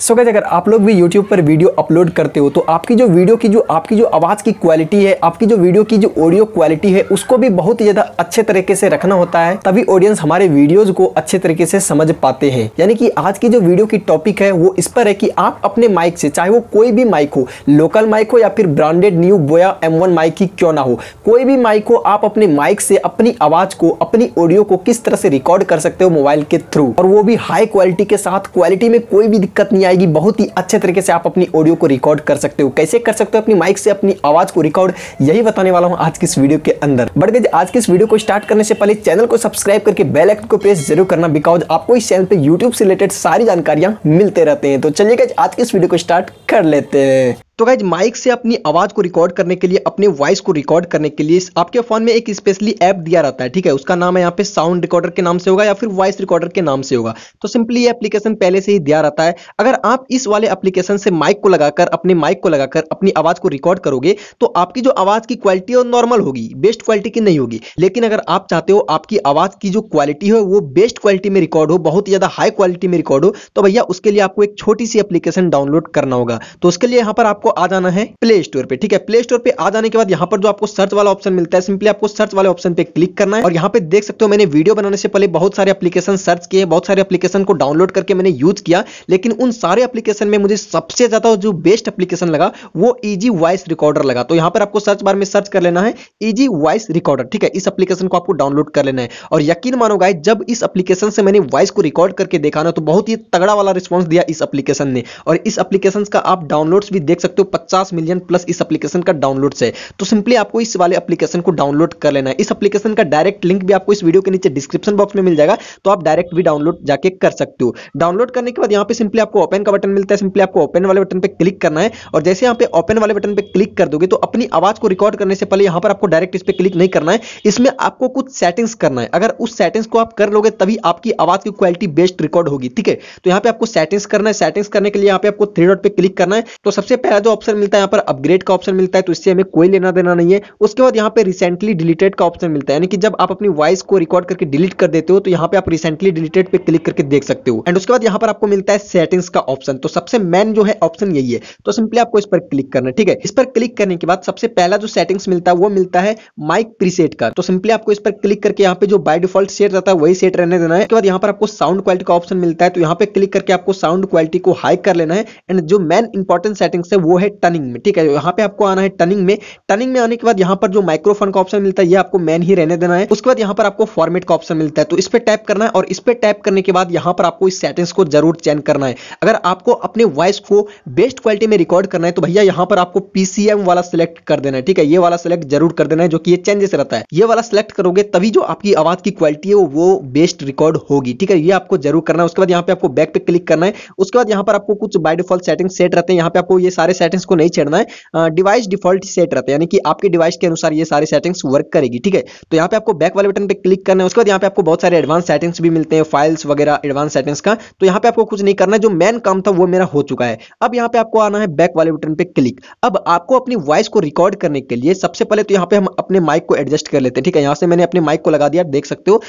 सो so अगर आप लोग भी YouTube पर वीडियो अपलोड करते हो तो आपकी जो वीडियो की जो आपकी जो आवाज़ की क्वालिटी है आपकी जो वीडियो की जो ऑडियो क्वालिटी है उसको भी बहुत ही ज़्यादा अच्छे तरीके से रखना होता है तभी ऑडियंस हमारे वीडियोज को अच्छे तरीके से समझ पाते हैं यानी कि आज की जो वीडियो की टॉपिक है वो इस पर है कि आप अपने माइक से चाहे वो कोई भी माइक हो लोकल माइक हो या फिर branded new Boya M mic ही क्यों ना हो कोई भी माइक हो आप अपने माइक से अपनी आवाज़ को अपनी ऑडियो को किस तरह से रिकॉर्ड कर सकते हो मोबाइल के थ्रू और वो भी हाई क्वालिटी के साथ क्वालिटी में कोई भी दिक्कत नहीं में आएगी बहुत ही अच्छे तरीके से आप अपनी ऑडियो को रिकॉर्ड कर सकते हो कैसे कर सकते हो अपनी माइक से अपनी आवाज को रिकॉर्ड यही बताने वाला हूँ आज की इस वीडियो के अंदर बट गज आज की इस वीडियो को स्टार्ट करने से पहले चैनल को सब्सक्राइब करके बेल आइकन को प्रेस जरूर करना बिकॉज आपको इस चैनल पर यूट्यूब से रिलेटेड सारी जानकारियां मिलते रहते हैं तो चलिए गज आज की इस वीडियो को स्टार्ट कर लेते हैं तो गाइज माइक से अपनी आवाज़ को रिकॉर्ड करने के लिए अपने वॉइस को रिकॉर्ड करने के लिए आपके फ़ोन में एक स्पेशली ऐप दिया रहता है ठीक है उसका नाम है यहाँ पे साउंड रिकॉर्डर के नाम से होगा या फिर वॉइस रिकॉर्डर के नाम से होगा तो सिंपली ये एप्लीकेशन पहले से ही दिया रहता है अगर आप इस वाले एप्लीकेशन से माइक को लगाकर अपने माइक को लगाकर अपनी आवाज़ को रिकॉर्ड करोगे तो आपकी जो आवाज़ की क्वालिटी है नॉर्मल होगी बेस्ट क्वालिटी की नहीं होगी लेकिन अगर आप चाहते हो आपकी आवाज़ की जो क्वालिटी हो वो बेस्ट क्वालिटी में रिकॉर्ड हो बहुत ज़्यादा हाई क्वालिटी में रिकॉर्ड हो तो भैया उसके लिए आपको एक छोटी सी एप्लीकेशन डाउनलोड करना होगा तो उसके लिए यहाँ पर आपको आपको आ जाना है प्ले स्टोर पे ठीक है प्ले स्टोर पे आ जाने के बाद यहाँ पर जो आपको सर्च वाला ऑप्शन मिलता है सिंपली आपको सर्च वाले ऑप्शन पे क्लिक करना है और यहाँ पे देख सकते हो मैंने वीडियो बनाने से पहले बहुत सारे एप्लीकेशन सर्च किए बहुत सारे एप्लीकेशन को डाउनलोड करके मैंने यूज किया लेकिन उन सारे एप्लीकेशन में मुझे सबसे ज्यादा जो बेस्ट एप्लीकेशन लगा वो इजी वॉइस रिकॉर्डर लगा तो यहाँ पर आपको सर्च बार में सर्च कर लेना है इजी वॉइस रिकॉर्डर ठीक है इस एप्लीकेशन को आपको डाउनलोड कर लेना है और यकीन मानो गाइस जब इस एप्लीकेशन से मैंने वॉइस को रिकॉर्ड करके देखा ना तो बहुत ही तगड़ा वाला रिस्पॉन्स दिया इस एप्लीकेशन ने और इस एप्लीकेशन का आप डाउनलोड्स भी देख सकते सकते हो पचास मिलियन प्लस इस एप्लीकेशन का डाउनलोड है तो सिंपली आपको इस वाले एप्लीकेशन को डाउनलोड कर लेना है इस एप्लीकेशन का डायरेक्ट लिंक भी आपको इस वीडियो के नीचे डिस्क्रिप्शन बॉक्स में मिल जाएगा तो आप डायरेक्ट भी डाउनलोड जाके कर सकते हो डाउनलोड करने के बाद यहाँ पे सिंपली आपको ओपन का बटन मिलता है सिंपली आपको ओपन वाले बटन पर क्लिक करना है और जैसे यहाँ पे ओपन वाले बटन पर क्लिक कर दोगे तो अपनी आवाज को रिकॉर्ड करने से पहले यहाँ पर आपको डायरेक्ट इस पर क्लिक नहीं करना है इसमें आपको कुछ सेटिंग्स करना है अगर उस सेटिंग्स को आप कर लोगे तभी आपकी आवाज की क्वालिटी बेस्ट रिकॉर्ड होगी ठीक है तो यहाँ पे आपको सेटिंग्स करना है सेटिंग्स करने के लिए यहाँ पे आपको थ्री डॉट पे क्लिक करना है तो सबसे पहला जो ऑप्शन मिलता है यहाँ पर अपग्रेड का ऑप्शन मिलता है तो इससे हमें कोई लेना देना नहीं है उसके बाद यहाँ पे रिसेंटली डिलीटेड का ऑप्शन मिलता है यानी कि जब आप अपनी वॉइस को रिकॉर्ड करके डिलीट कर देते हो तो यहाँ पे आप रिसेंटली डिलीटेड पे क्लिक करके देख सकते हो एंड उसके बाद यहाँ पर आपको मिलता है सेटिंग्स का ऑप्शन तो सबसे मेन जो है ऑप्शन यही है तो सिंपली आपको इस पर क्लिक करना ठीक है इस पर क्लिक करने के बाद सबसे पहला जो सेटिंग्स मिलता है वो मिलता है माइक प्रीसेट का तो सिंपली आपको इस पर क्लिक करके यहाँ पे जो बाय डिफॉल्ट सेट रहता है वही सेट रहने देना है उसके बाद यहाँ पर आपको साउंड क्वालिटी का ऑप्शन मिलता है तो यहाँ पे क्लिक करके आपको साउंड क्वालिटी को हाई कर लेना है एंड जो मेन इंपॉर्टेंट सेटिंग्स है वो है टर्निंग में ठीक है यहाँ पे आपको आना है टर्निंग में टर्निंग में आने के बाद यहाँ पर जो माइक्रोफोन का ऑप्शन मिलता है ये आपको मैन ही रहने देना है उसके बाद यहाँ पर आपको फॉर्मेट का ऑप्शन मिलता है तो इस पर टाइप करना है और इस पर टाइप करने के बाद यहाँ पर आपको इस सेटिंग्स को जरूर चेंज करना है अगर आपको अपने वॉइस को बेस्ट क्वालिटी में रिकॉर्ड करना है तो भैया यहाँ पर आपको पीसीएम वाला सिलेक्ट कर देना है ठीक है ये वाला सिलेक्ट जरूर कर देना है जो कि ये चेंजेस रहता है ये वाला सिलेक्ट करोगे तभी जो आपकी आवाज की क्वालिटी है वो बेस्ट रिकॉर्ड होगी ठीक है ये आपको जरूर करना है उसके बाद यहाँ पे आपको बैक पे क्लिक करना है उसके बाद यहाँ पर आपको कुछ बाय डिफॉल्ट सेटिंग सेट रहते हैं यहाँ पे आपको ये सारे सेटिंग्स को नहीं छेड़ना है डिवाइस डिफॉल्ट सेट रहता है यानी कि आपके डिवाइस के अनुसार ये सारी सेटिंग्स वर्क करेगी ठीक है तो यहाँ पे आपको बैक वाले बटन पे क्लिक करना है उसके बाद यहाँ पे आपको बहुत सारे एडवांस सेटिंग्स भी मिलते हैं फाइल्स वगैरह एडवांस सेटिंग्स का तो यहाँ पे आपको कुछ नहीं करना है जो मेन काम था वो मेरा हो चुका है अब यहाँ पे आपको आना है बैक वाले बटन पे क्लिक अब आपको अपनी वॉइस को रिकॉर्ड करने के लिए सबसे पहले तो यहाँ पे हम अपने माइक को एडजस्ट कर लेते हैं ठीक है यहाँ से मैंने अपने माइक को लगा दिया देख सकते हो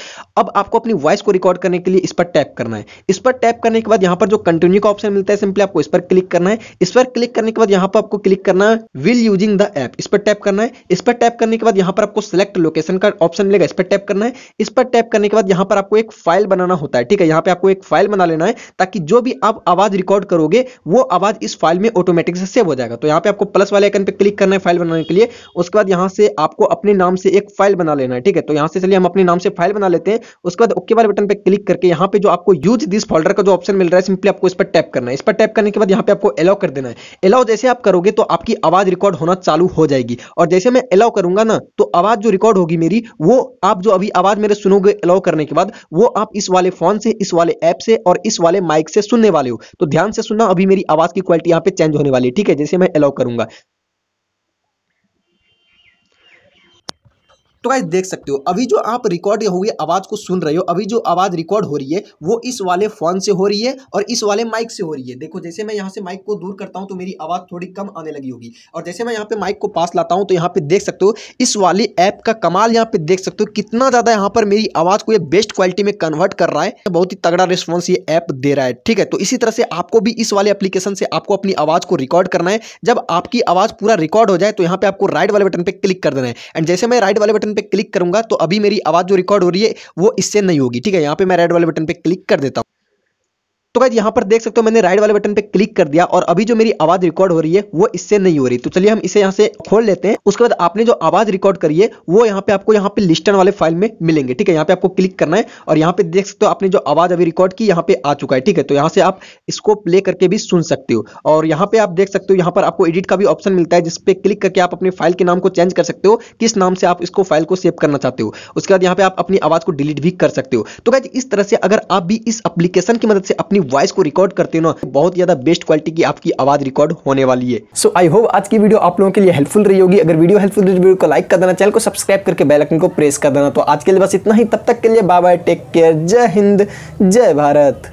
अब आपको अपनी वॉइस को रिकॉर्ड करने के लिए इस पर टैप करना है इस पर टैप करने के बाद यहाँ पर जो कंटिन्यू का ऑप्शन मिलता है सिंपली आपको इस पर क्लिक करना है इस पर क्लिक करने के बाद बाद यहाँ पर आपको क्लिक करना है विल यूजिंग द एप इस पर टैप करना है इस पर टैप करने के बाद यहाँ पर आपको सिलेक्ट लोकेशन का ऑप्शन मिलेगा इस पर टैप करना है इस पर टैप करने के बाद यहाँ पर आपको एक फाइल बनाना होता है ठीक है यहाँ पे आपको एक फाइल बना लेना है ताकि जो भी आप आवाज रिकॉर्ड करोगे वो आवाज इस फाइल में ऑटोमेटिक से सेव हो जाएगा तो यहाँ पे आपको प्लस वाले आइकन पे क्लिक करना है फाइल बनाने के लिए उसके बाद यहाँ से आपको अपने नाम से एक फाइल बना लेना है ठीक है तो यहाँ से चलिए हम अपने नाम से फाइल बना लेते हैं उसके बाद ओके वाले बटन पर क्लिक करके यहाँ पे जो आपको यूज दिस फोल्डर का जो ऑप्शन मिल रहा है सिंपली आपको इस पर टैप करना है इस पर टैप करने के बाद यहाँ पे आपको अलाउ कर देना है अलाउ जैसे आप करोगे तो आपकी आवाज़ रिकॉर्ड होना चालू हो जाएगी और जैसे मैं अलाउ करूंगा ना तो आवाज़ जो रिकॉर्ड होगी मेरी वो आप जो अभी आवाज़ मेरे सुनोगे अलाउ करने के बाद वो आप इस वाले फ़ोन से इस वाले ऐप से और इस वाले माइक से सुनने वाले हो तो ध्यान से सुनना अभी मेरी आवाज़ की क्वालिटी यहाँ पे चेंज होने वाली है ठीक है जैसे मैं अलाउ करूंगा तो गाइज देख सकते हो अभी जो आप रिकॉर्ड हुई आवाज़ को सुन रहे हो अभी जो आवाज़ रिकॉर्ड हो रही है वो इस वाले फ़ोन से हो रही है और इस वाले माइक से हो रही है देखो जैसे मैं यहाँ से माइक को दूर करता हूँ तो मेरी आवाज़ थोड़ी कम आने लगी होगी और जैसे मैं यहाँ पे माइक को पास लाता हूँ तो यहाँ पे देख सकते हो इस वाले ऐप का कमाल यहाँ पे देख सकते हो कितना ज़्यादा यहाँ पर मेरी आवाज़ को ये बेस्ट क्वालिटी में कन्वर्ट कर रहा है बहुत ही तगड़ा रिस्पॉन्स ये ऐप दे रहा है ठीक है तो इसी तरह से आपको भी इस वाले एप्लीकेशन से आपको अपनी आवाज़ को रिकॉर्ड करना है जब आपकी आवाज़ पूरा रिकॉर्ड हो जाए तो यहाँ पे आपको राइट वाले बटन पर क्लिक कर देना है एंड जैसे मैं राइट वाले बटन पे क्लिक करूंगा तो अभी मेरी आवाज़ जो रिकॉर्ड हो रही है वो इससे नहीं होगी ठीक है यहाँ पे मैं रेड वाले बटन पे क्लिक कर देता हूँ तो गाइज यहाँ पर देख सकते हो मैंने राइट वाले बटन पे क्लिक कर दिया और अभी जो मेरी आवाज रिकॉर्ड हो रही है वो इससे नहीं हो रही तो चलिए हम इसे यहाँ से खोल लेते हैं उसके बाद आपने जो आवाज रिकॉर्ड करी है वो यहाँ पे आपको यहाँ पे लिस्टन वाले फाइल में मिलेंगे ठीक है यहाँ पे आपको क्लिक करना है और यहाँ पे देख सकते हो आपने जो आवाज अभी रिकॉर्ड की यहाँ पे आ चुका है ठीक है तो यहाँ से आप इसको प्ले करके भी सुन सकते हो और यहाँ पे आप देख सकते हो यहाँ पर आपको एडिट का भी ऑप्शन मिलता है जिसपे क्लिक करके आप अपने फाइल के नाम को चेंज कर सकते हो किस नाम से आप इसको फाइल को सेव करना चाहते हो उसके बाद यहाँ पे आप अपनी आवाज को डिलीट भी कर सकते हो तो गाइज इस तरह से अगर आप भी इस एप्लीकेशन की मदद से अपनी वॉइस को रिकॉर्ड करते हो ना बहुत ज्यादा बेस्ट क्वालिटी की आपकी आवाज रिकॉर्ड होने वाली है सो आई होप आज की वीडियो आप लोगों के लिए हेल्पफुल रही होगी अगर वीडियो हेल्पफुल रही वीडियो को लाइक कर देना चैनल को सब्सक्राइब करके बेलकन को प्रेस कर देना तो आज के लिए बस इतना ही तब तक के लिए बाय बाय टेक केयर जय हिंद जय भारत